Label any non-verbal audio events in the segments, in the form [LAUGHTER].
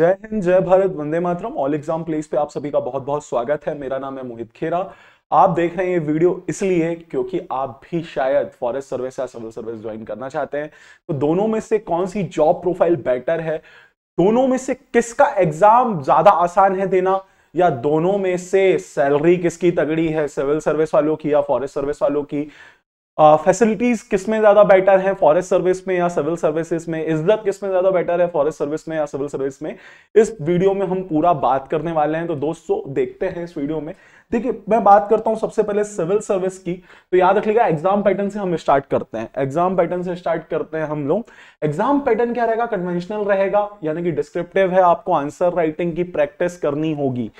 जय हिंद जय Bharat Vande Mataram all exam place पे आप सभी का बहुत बहुत स्वागत है मेरा नाम है मोहित खेरा आप देख रहे हैं ये वीडियो इसलिए क्योंकि आप भी शायद फॉरेस्ट सर्विस या सिविल सर्विस ज्वाइन करना चाहते हैं तो दोनों में से कौन सी जॉब प्रोफाइल बेटर है दोनों में से किसका एग्जाम ज्यादा आसान है देना या दोनों में से सैलरी किसकी तगड़ी है सिविल सर्विस वालों की या फॉरेस्ट सर्विस वालों की फैसिलिटीज uh, किस में ज्यादा बेटर है फॉरेस्ट सर्विस में या सिविल सर्विसेज में इज्जत किस में ज्यादा बेटर है फॉरेस्ट सर्विस में या सिविल सर्विस में इस वीडियो में हम पूरा बात करने वाले हैं तो दोस्तों देखते हैं इस वीडियो में देखिए मैं बात करता हूं सबसे पहले सिविल सर्विस की तो याद रखिएगा एग्जाम पैटर्न से हम स्टार्ट करते हैं एग्जाम पैटर्न से स्टार्ट करते हैं हम लोग एग्जाम पैटर्न क्या रहेगा कन्वेंशनल रहेगा यानी कि डिस्क्रिप्टिव है आपको आंसर राइटिंग की प्रैक्टिस करनी होगी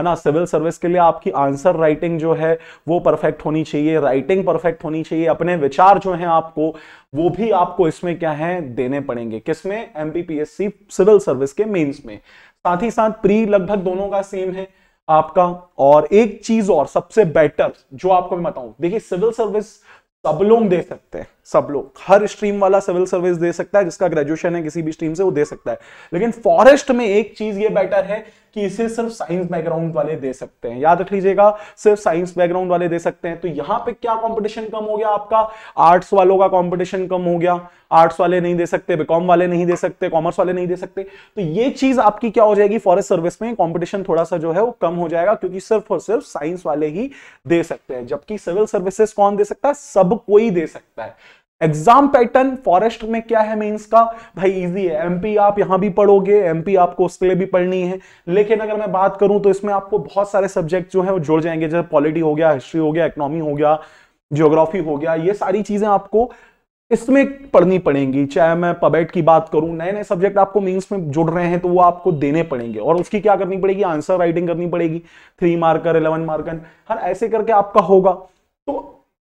है ना सिविल सर्विस के लिए आपकी आंसर राइटिंग जो है वो परफेक्ट होनी चाहिए राइटिंग परफेक्ट होनी चाहिए अपने विचार जो है आपको वो भी आपको इसमें क्या है देने पड़ेंगे किसमें एमपीपीएससी सिविल सर्विस के मेन्स में साथ ही साथ प्री लगभग दोनों का सेम है आपका और एक चीज और सबसे बेटर जो आपको मैं बताऊं देखिए सिविल सर्विस सब लोग दे सकते हैं सब लोग हर स्ट्रीम वाला सिविल सर्विस दे सकता है जिसका ग्रेजुएशन है किसी भी स्ट्रीम से वो दे सकता है लेकिन फॉरेस्ट में एक चीज ये बेटर है कि इसे सिर्फ साइंस बैकग्राउंड वाले दे सकते हैं याद रख लीजिएगा सिर्फ साइंस बैकग्राउंड वाले दे सकते हैं तो यहाँ पे क्या कंपटीशन कम हो गया आपका आर्ट्स वालों का कंपटीशन कम हो गया आर्ट्स वाले नहीं दे सकते बीकॉम वाले नहीं दे सकते कॉमर्स वाले नहीं दे सकते तो ये चीज आपकी क्या हो जाएगी फॉरेस्ट सर्विस में कॉम्पिटिशन थोड़ा सा जो है वो कम हो जाएगा क्योंकि सिर्फ और सिर्फ साइंस वाले ही दे सकते हैं जबकि सिविल सर्विसेस कौन दे सकता है सब कोई दे सकता है एग्जाम पैटर्न फॉरेस्ट में क्या है मेंस का भाई इजी है एमपी आप यहां भी पढ़ोगे एमपी आपको उसके लिए भी पढ़नी है लेकिन अगर मैं बात करूं तो इसमें आपको बहुत सारे सब्जेक्ट जो है वो जुड़ जाएंगे जैसे पॉलिटी हो गया हिस्ट्री हो गया इकोनॉमी हो गया जियोग्राफी हो गया ये सारी चीजें आपको इसमें पढ़नी पड़ेंगी चाहे मैं पबेट की बात करूं नए नए सब्जेक्ट आपको मेंस में जुड़ रहे हैं तो वो आपको देने पड़ेंगे और उसकी क्या करनी पड़ेगी आंसर राइटिंग करनी पड़ेगी थ्री मार्कर इलेवन मार्कर हर ऐसे करके आपका होगा तो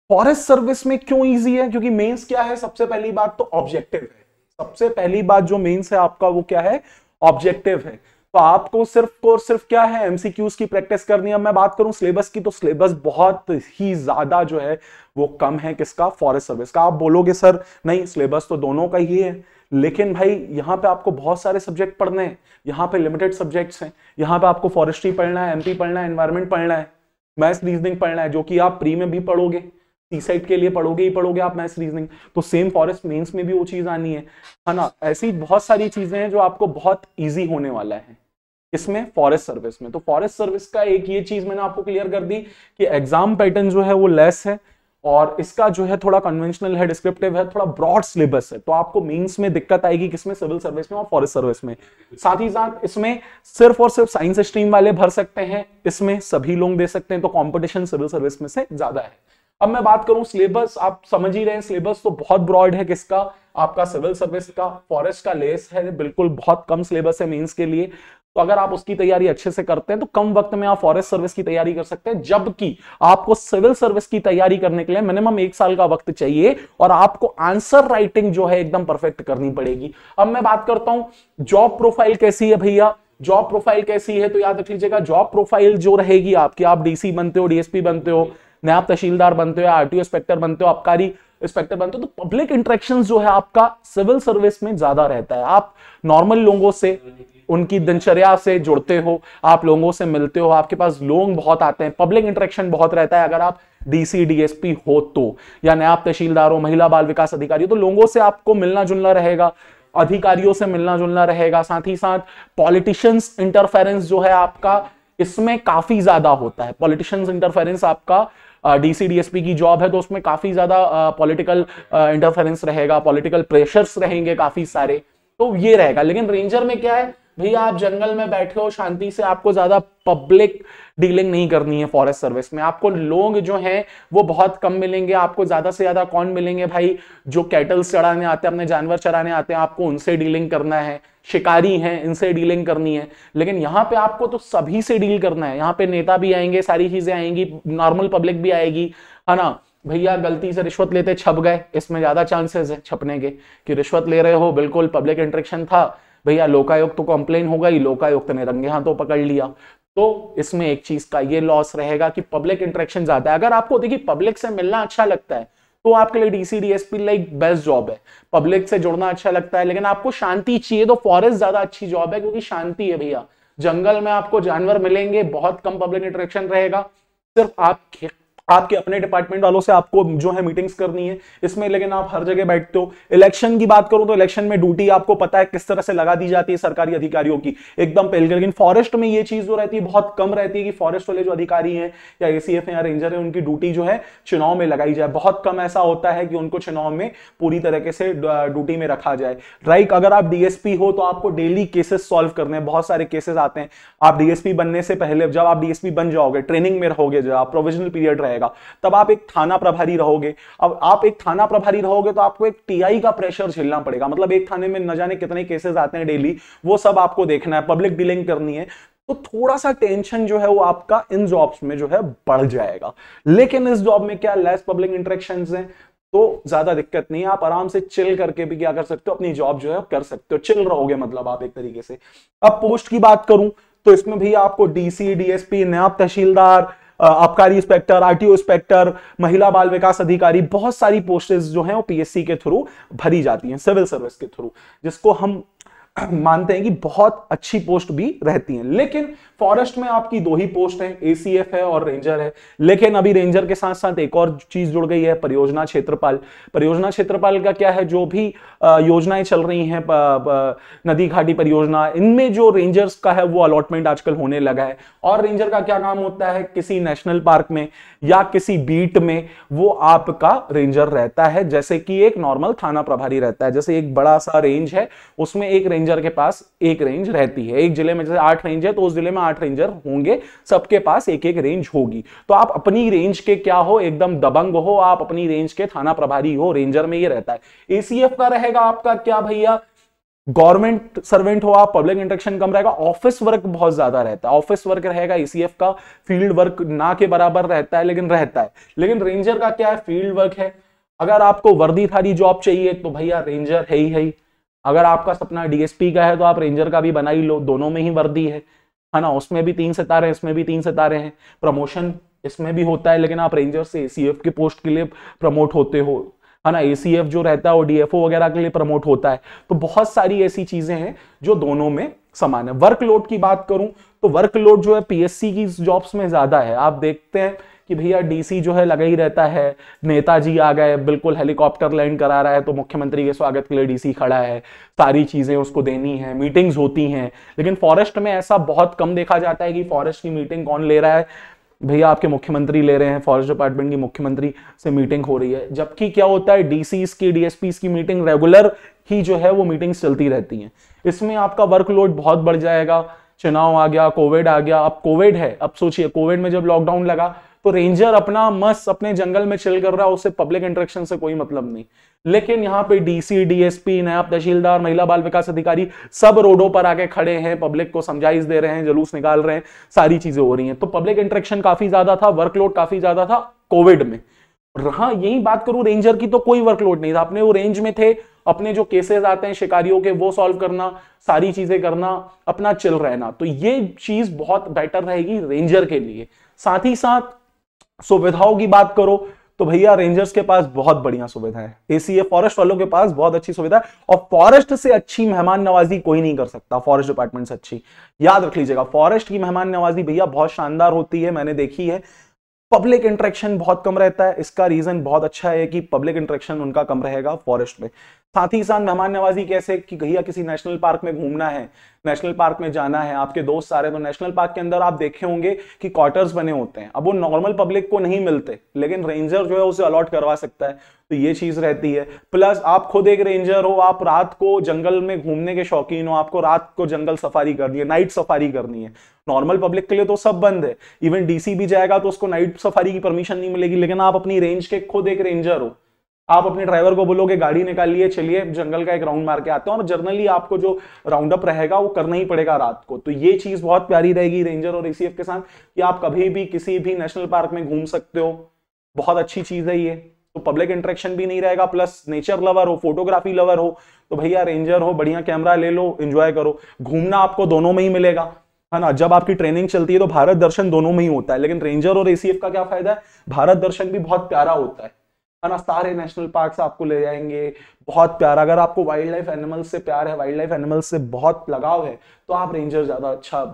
फॉरेस्ट सर्विस में क्यों इजी है क्योंकि मेंस क्या है सबसे पहली बात तो ऑब्जेक्टिव है सबसे पहली बात जो मेंस है आपका वो क्या है ऑब्जेक्टिव है तो आपको सिर्फ और सिर्फ क्या है एमसीक्यूज की प्रैक्टिस करनी है मैं बात करूं सिलेबस की तो सिलेबस बहुत ही ज्यादा जो है वो कम है किसका फॉरेस्ट सर्विस का आप बोलोगे सर नहीं सिलेबस तो दोनों का ही है लेकिन भाई यहाँ पे आपको बहुत सारे सब्जेक्ट पढ़ने हैं यहाँ पे लिमिटेड सब्जेक्ट्स हैं यहाँ पे आपको फॉरेस्ट्री पढ़ना है एमपी पढ़ना है एनवायरमेंट पढ़ना है मैथ्स रीजनिंग पढ़ना है जो कि आप प्री में भी पढ़ोगे टी e के लिए पढ़ोगे ही पढ़ोगे आप मैथ्स रीजनिंग तो सेम फॉरेस्ट मेंस में भी वो चीज़ आनी है है ना ऐसी बहुत सारी चीज़ें हैं जो आपको बहुत ईजी होने वाला है इसमें फॉरेस्ट सर्विस में तो फॉरेस्ट सर्विस का एक ये चीज़ मैंने आपको क्लियर कर दी कि एग्जाम पैटर्न जो है वो लेस है और इसका जो है थोड़ा कन्वेंशनल है डिस्क्रिप्टिव है थोड़ा ब्रॉड सिलेबस है तो आपको मेंस में दिक्कत आएगी किसमें सिविल सर्विस में और फॉरेस्ट सर्विस में साथ ही साथ इसमें सिर्फ और सिर्फ साइंस स्ट्रीम वाले भर सकते हैं इसमें सभी लोग दे सकते हैं तो कॉम्पिटिशन सिविल सर्विस में से ज्यादा है अब मैं बात करूं सिलेबस आप समझ ही रहे हैं सिलेबस तो बहुत ब्रॉड है किसका आपका सिविल सर्विस का फॉरेस्ट का लेस है बिल्कुल बहुत कम सिलेबस है मेंस के लिए तो अगर आप उसकी तैयारी अच्छे से करते हैं तो कम वक्त में आप फॉरेस्ट सर्विस की तैयारी कर सकते हैं जबकि आपको सिविल सर्विस की तैयारी करने के लिए मिनिमम एक साल का वक्त चाहिए और आपको आंसर राइटिंग जो है एकदम परफेक्ट करनी पड़ेगी अब मैं बात करता हूं जॉब प्रोफाइल कैसी है भैया जॉब प्रोफाइल कैसी है तो याद रख लीजिएगा जॉब प्रोफाइल जो रहेगी आपकी आप डीसी बनते हो डीएसपी बनते हो न आप तहसीलदार बनते हो या आरटीओ इंस्पेक्टर बनते हो आबकारी इंस्पेक्टर बनते हो तो पब्लिक इंट्रेक्शन जो है आपका सिविल सर्विस में ज्यादा रहता है आप नॉर्मल लोगों से उनकी दिनचर्या से जुड़ते हो आप लोगों से मिलते हो आपके पास लोग बहुत आते हैं पब्लिक इंट्रेक्शन बहुत रहता है अगर आप डीसी डीएसपी हो तो या नया तहसीलदार हो महिला बाल विकास अधिकारी हो तो लोगों से आपको मिलना जुलना रहेगा अधिकारियों से मिलना जुलना रहेगा साथ ही साथ पॉलिटिशियंस इंटरफेरेंस जो है आपका इसमें काफी ज्यादा होता है पॉलिटिशियंस इंटरफेरेंस आपका डीसी डीएसपी की जॉब है तो उसमें काफ़ी ज़्यादा पॉलिटिकल इंटरफेरेंस रहेगा पॉलिटिकल प्रेशर्स रहेंगे काफ़ी सारे तो ये रहेगा लेकिन रेंजर में क्या है भैया आप जंगल में बैठे हो शांति से आपको ज्यादा पब्लिक डीलिंग नहीं करनी है फॉरेस्ट सर्विस में आपको लोग जो हैं वो बहुत कम मिलेंगे आपको ज्यादा से ज्यादा कौन मिलेंगे भाई जो कैटल्स चढ़ाने आते हैं अपने जानवर चढ़ाने आते हैं आपको उनसे डीलिंग करना है शिकारी हैं इनसे डीलिंग करनी है लेकिन यहाँ पे आपको तो सभी से डील करना है यहाँ पे नेता भी आएंगे सारी चीजें आएंगी नॉर्मल पब्लिक भी आएगी है ना भैया गलती से रिश्वत लेते छप गए इसमें ज्यादा चांसेस है छपने के कि रिश्वत ले रहे हो बिल्कुल पब्लिक इंट्रेक्शन था भैया लोकायुक्त तो कंप्लेन होगा ही लोकायुक्त ने रंगे हाथों पकड़ लिया तो इसमें एक चीज का ये लॉस रहेगा कि पब्लिक इंटरेक्शन ज्यादा है अगर आपको देखिए पब्लिक से मिलना अच्छा लगता है तो आपके लिए DC DSP like best job है पब्लिक से जुड़ना अच्छा लगता है लेकिन आपको शांति चाहिए तो फॉरेस्ट ज्यादा अच्छी जॉब है क्योंकि शांति है भैया जंगल में आपको जानवर मिलेंगे बहुत कम पब्लिक इंटरेक्शन रहेगा सिर्फ आप आपके अपने डिपार्टमेंट वालों से आपको जो है मीटिंग्स करनी है इसमें लेकिन आप हर जगह बैठते हो इलेक्शन की बात करूं तो इलेक्शन में ड्यूटी आपको पता है किस तरह से लगा दी जाती है सरकारी अधिकारियों की एकदम पहले लेकिन फॉरेस्ट में ये चीज जो रहती है बहुत कम रहती है कि फॉरेस्ट वाले जो अधिकारी हैं या ए सी या रेंजर है उनकी ड्यूटी जो है चुनाव में लगाई जाए बहुत कम ऐसा होता है कि उनको चुनाव में पूरी तरीके से ड्यूटी में रखा जाए राइट अगर आप डीएसपी हो तो आपको डेली केसेस सॉल्व करने हैं बहुत सारे केसेस आते हैं आप डीएसपी बनने से पहले जब आप डीएसपी बन जाओगे ट्रेनिंग में रहोगे जब आप प्रोविजनल पीरियड रहे जाएगा तब आप एक थाना प्रभारी रहोगे अब आप एक थाना प्रभारी रहोगे तो आपको एक टीआई का प्रेशर झेलना पड़ेगा मतलब एक थाने में न जाने कितने केसेस आते हैं डेली वो सब आपको देखना है पब्लिक डीलिंग करनी है तो थोड़ा सा टेंशन जो है वो आपका इन जॉब्स में जो है बढ़ जाएगा लेकिन इस जॉब में क्या लेस पब्लिक इंटरेक्शन है तो ज्यादा दिक्कत नहीं है आप आराम से चिल करके भी क्या कर सकते हो अपनी जॉब जो है कर सकते हो चिल रहोगे मतलब आप एक तरीके से अब पोस्ट की बात करूं तो इसमें भी आपको डीसी डीएसपी नायब तहसीलदार आबकारी इंस्पेक्टर आरटीओ इंस्पेक्टर महिला बाल विकास अधिकारी बहुत सारी पोस्टेज जो है वो पीएससी के थ्रू भरी जाती हैं सिविल सर्विस के थ्रू जिसको हम [CLEARS THROAT] मानते हैं कि बहुत अच्छी पोस्ट भी रहती हैं लेकिन फॉरेस्ट में आपकी दो ही पोस्ट हैं एसीएफ है और रेंजर है लेकिन अभी रेंजर के साथ साथ एक और चीज जुड़ गई है परियोजना क्षेत्रपाल परियोजना क्षेत्रपाल का क्या है जो भी योजनाएं चल रही हैं नदी घाटी परियोजना इनमें जो रेंजर्स का है वो अलॉटमेंट आजकल होने लगा है और रेंजर का क्या काम होता है किसी नेशनल पार्क में या किसी बीट में वो आपका रेंजर रहता है जैसे कि एक नॉर्मल थाना प्रभारी रहता है जैसे एक बड़ा सा रेंज है उसमें एक रेंजर रेंजर के पास एक रेंज रहती है एक जिले में जैसे आठ रेंज है तो उस जिले में आठ रेंजर होंगे सबके पास एक एक रेंज होगी तो आप अपनी रेंज के क्या हो एकदम दबंग हो आप अपनी रेंज के थाना प्रभारी हो रेंजर में ये रहता है एसीएफ का रहेगा आपका क्या भैया गवर्नमेंट सर्वेंट हो आप पब्लिक इंटरेक्शन कम रहेगा ऑफिस वर्क बहुत ज्यादा रहता है ऑफिस वर्क रहेगा ईसीएफ का फील्ड वर्क ना के बराबर रहता है लेकिन रहता है लेकिन रेंजर का क्या है फील्ड वर्क है अगर आपको वर्दी थारी जॉब चाहिए तो भैया रेंजर है ही है ही अगर आपका सपना डीएसपी का है तो आप रेंजर का भी बना ही लो दोनों में ही वर्दी है है ना उसमें भी तीन सितारे इसमें भी तीन सितारे हैं प्रमोशन इसमें भी होता है लेकिन आप रेंजर से ए के पोस्ट के लिए प्रमोट होते हो है ना ए जो रहता है वो डीएफओ वगैरह के लिए प्रमोट होता है तो बहुत सारी ऐसी चीजें हैं जो दोनों में समान है वर्कलोड की बात करूं तो वर्कलोड जो है पीएससी की जॉब्स में ज्यादा है आप देखते हैं कि भैया डीसी जो है लगा ही रहता है नेताजी आ गए बिल्कुल हेलीकॉप्टर लैंड करा रहा है तो मुख्यमंत्री के स्वागत के लिए डीसी खड़ा है सारी चीजें उसको देनी है मीटिंग्स होती हैं लेकिन फॉरेस्ट में ऐसा बहुत कम देखा जाता है कि फॉरेस्ट की मीटिंग कौन ले रहा है भैया आपके मुख्यमंत्री ले रहे हैं फॉरेस्ट डिपार्टमेंट की मुख्यमंत्री से मीटिंग हो रही है जबकि क्या होता है डीसी की डीएसपी की मीटिंग रेगुलर ही जो है वो मीटिंग्स चलती रहती हैं इसमें आपका वर्कलोड बहुत बढ़ जाएगा चुनाव आ गया कोविड आ गया अब कोविड है अब सोचिए कोविड में जब लॉकडाउन लगा तो रेंजर अपना मस्त अपने जंगल में चिल कर रहा है उससे पब्लिक इंटरेक्शन से कोई मतलब नहीं लेकिन यहाँ पे डीसी डीएसपी नायब तहसीलदार महिला बाल विकास अधिकारी सब रोडों पर आके खड़े हैं पब्लिक को समझाइश दे रहे हैं जुलूस निकाल रहे हैं सारी चीजें हो रही हैं तो पब्लिक इंटरेक्शन काफी ज्यादा था वर्कलोड काफी ज्यादा था कोविड में हाँ यही बात करूं रेंजर की तो कोई वर्कलोड नहीं था अपने वो रेंज में थे अपने जो केसेस आते हैं शिकारियों के वो सॉल्व करना सारी चीजें करना अपना चिल रहना तो ये चीज बहुत बेटर रहेगी रेंजर के लिए साथ ही साथ सुविधाओं की बात करो तो भैया रेंजर्स के पास बहुत बढ़िया सुविधा है एसीए फॉरेस्ट वालों के पास बहुत अच्छी सुविधा है और फॉरेस्ट से अच्छी मेहमान नवाजी कोई नहीं कर सकता फॉरेस्ट डिपार्टमेंट से अच्छी याद रख लीजिएगा फॉरेस्ट की मेहमान नवाजी भैया बहुत शानदार होती है मैंने देखी है पब्लिक इंट्रेक्शन बहुत कम रहता है इसका रीजन बहुत अच्छा है कि पब्लिक इंट्रेक्शन उनका कम रहेगा फॉरेस्ट में साथ ही साथ मेहमान नवाजी कैसे कि भैया किसी नेशनल पार्क में घूमना है नेशनल पार्क में जाना है आपके दोस्त सारे तो नेशनल पार्क के अंदर आप देखे होंगे कि क्वार्टर्स बने होते हैं अब वो नॉर्मल पब्लिक को नहीं मिलते लेकिन रेंजर जो है उसे अलॉट करवा सकता है तो ये चीज रहती है प्लस आप खुद एक रेंजर हो आप रात को जंगल में घूमने के शौकीन हो आपको रात को जंगल सफारी करनी है नाइट सफारी करनी है नॉर्मल पब्लिक के लिए तो सब बंद है इवन डीसी भी जाएगा तो उसको नाइट सफारी की परमिशन नहीं मिलेगी लेकिन आप अपनी रेंज के खुद एक रेंजर हो आप अपने ड्राइवर को बोलोगे गाड़ी निकाल लिए चलिए जंगल का एक राउंड मार के आते हैं और जर्नली आपको जो राउंड अप रहेगा वो करना ही पड़ेगा रात को तो ये चीज बहुत प्यारी रहेगी रेंजर और एसीएफ के साथ कि आप कभी भी किसी भी नेशनल पार्क में घूम सकते हो बहुत अच्छी चीज है ये तो पब्लिक इंट्रेक्शन भी नहीं रहेगा प्लस नेचर लवर हो फोटोग्राफी लवर हो तो भैया रेंजर हो बढ़िया कैमरा ले लो एंजॉय करो घूमना आपको दोनों में ही मिलेगा है ना जब आपकी ट्रेनिंग चलती है तो भारत दर्शन दोनों में ही होता है लेकिन रेंजर और एसीएफ का क्या फायदा है भारत दर्शन भी बहुत प्यारा होता है है ना सारे नेशनल पार्क आपको ले जाएंगे बहुत प्यार अगर आपको वाइल्ड लाइफ एनिमल्स से प्यार है वाइल्ड लाइफ एनिमल्स से बहुत लगाव है तो आप रेंजर ज़्यादा अच्छा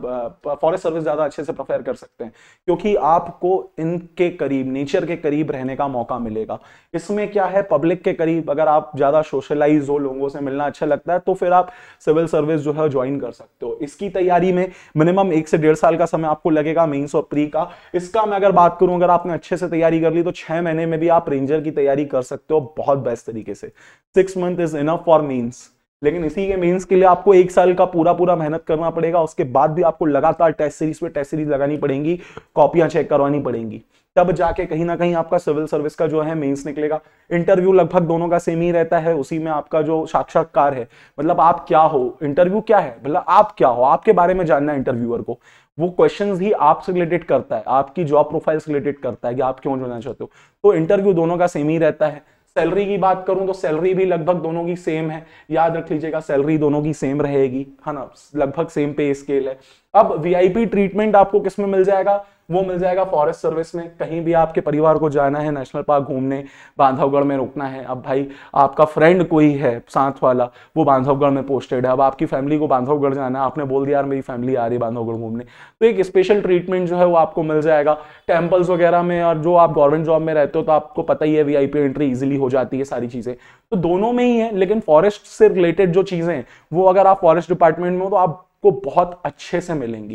फॉरेस्ट सर्विस ज़्यादा अच्छे से प्रेफर कर सकते हैं क्योंकि आपको इनके करीब नेचर के करीब रहने का मौका मिलेगा इसमें क्या है पब्लिक के करीब अगर आप ज़्यादा सोशलाइज हो लोगों से मिलना अच्छा लगता है तो फिर आप सिविल सर्विस जो है ज्वाइन कर सकते हो इसकी तैयारी में मिनिमम एक से डेढ़ साल का समय आपको लगेगा मेन्स और प्री का इसका मैं अगर बात करूं अगर आपने अच्छे से तैयारी कर ली तो छह महीने में भी आप रेंजर की तैयारी कर सकते हो बहुत बेस्ट तरीके से six month is enough for means लेकिन इसी के मेंस के लिए आपको एक साल का पूरा पूरा मेहनत करना पड़ेगा उसके बाद भी आपको लगातार टेस्ट सीरीज पे टेस्ट सीरीज लगानी पड़ेंगी कॉपियां चेक करवानी पड़ेंगी तब जाके कहीं ना कहीं आपका सिविल सर्विस का जो है मेंस निकलेगा इंटरव्यू लगभग दोनों का सेम ही रहता है उसी में आपका जो साक्षात्कार है मतलब आप क्या हो इंटरव्यू क्या है मतलब आप क्या हो आपके बारे में जानना है इंटरव्यूअर को वो क्वेश्चंस ही आपसे रिलेटेड करता है आपकी जॉब प्रोफाइल से रिलेटेड करता है कि आप क्यों जाना चाहते हो तो इंटरव्यू दोनों का सेम ही रहता है सैलरी की बात करूं तो सैलरी भी लगभग दोनों की सेम है याद रख लीजिएगा सैलरी दोनों की सेम रहेगी है ना लगभग सेम पे स्केल है अब वीआईपी ट्रीटमेंट आपको किस में मिल जाएगा वो मिल जाएगा फॉरेस्ट सर्विस में कहीं भी आपके परिवार को जाना है नेशनल पार्क घूमने बांधवगढ़ में रुकना है अब भाई आपका फ्रेंड कोई है साथ वाला वो बांधवगढ़ में पोस्टेड है अब आपकी फैमिली को बांधवगढ़ जाना है आपने बोल दिया यार मेरी फैमिली आ रही है बांधवगढ़ घूमने तो एक स्पेशल ट्रीटमेंट जो है वो आपको मिल जाएगा टेम्पल्स वगैरह में और जो आप गवर्नमेंट जॉब में रहते हो तो आपको पता ही है वी एंट्री ईजिली हो जाती है सारी चीज़ें तो दोनों में ही है लेकिन फॉरेस्ट से रिलेटेड जो चीज़ें हैं वो अगर आप फॉरेस्ट डिपार्टमेंट में हो तो आप आपको बहुत अच्छे से मिलेंगी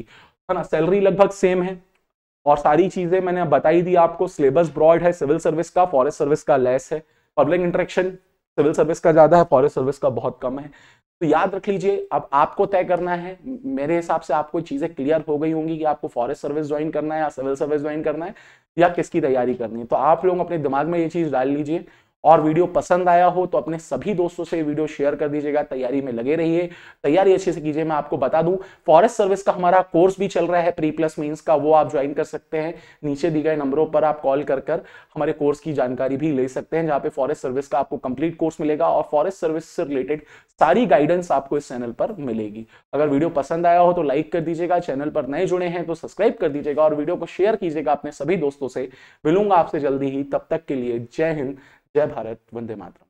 है ना सैलरी लगभग सेम है और सारी चीजें मैंने बताई दी आपको सिलेबस ब्रॉड है सिविल सर्विस का फॉरेस्ट सर्विस का लेस है पब्लिक इंटरेक्शन सिविल सर्विस का ज्यादा है फॉरेस्ट सर्विस का बहुत कम है तो याद रख लीजिए अब आपको तय करना है मेरे हिसाब से आपको चीजें क्लियर हो गई होंगी कि आपको फॉरेस्ट सर्विस ज्वाइन करना है या सिविल सर्विस ज्वाइन करना है या किसकी तैयारी करनी है तो आप लोग अपने दिमाग में ये चीज डाल लीजिए और वीडियो पसंद आया हो तो अपने सभी दोस्तों से वीडियो शेयर कर दीजिएगा तैयारी में लगे रहिए तैयारी अच्छे से कीजिए मैं आपको बता दूं फॉरेस्ट सर्विस का हमारा कोर्स भी चल रहा है प्री प्लस मीन्स का वो आप ज्वाइन कर सकते हैं नीचे दिए गए नंबरों पर आप कॉल कर कर हमारे कोर्स की जानकारी भी ले सकते हैं जहाँ पे फॉरेस्ट सर्विस का आपको कंप्लीट कोर्स मिलेगा और फॉरेस्ट सर्विस से रिलेटेड सारी गाइडेंस आपको इस चैनल पर मिलेगी अगर वीडियो पसंद आया हो तो लाइक कर दीजिएगा चैनल पर नए जुड़े हैं तो सब्सक्राइब कर दीजिएगा और वीडियो को शेयर कीजिएगा अपने सभी दोस्तों से मिलूंगा आपसे जल्दी ही तब तक के लिए जय हिंद जय भारत वंदे मातरम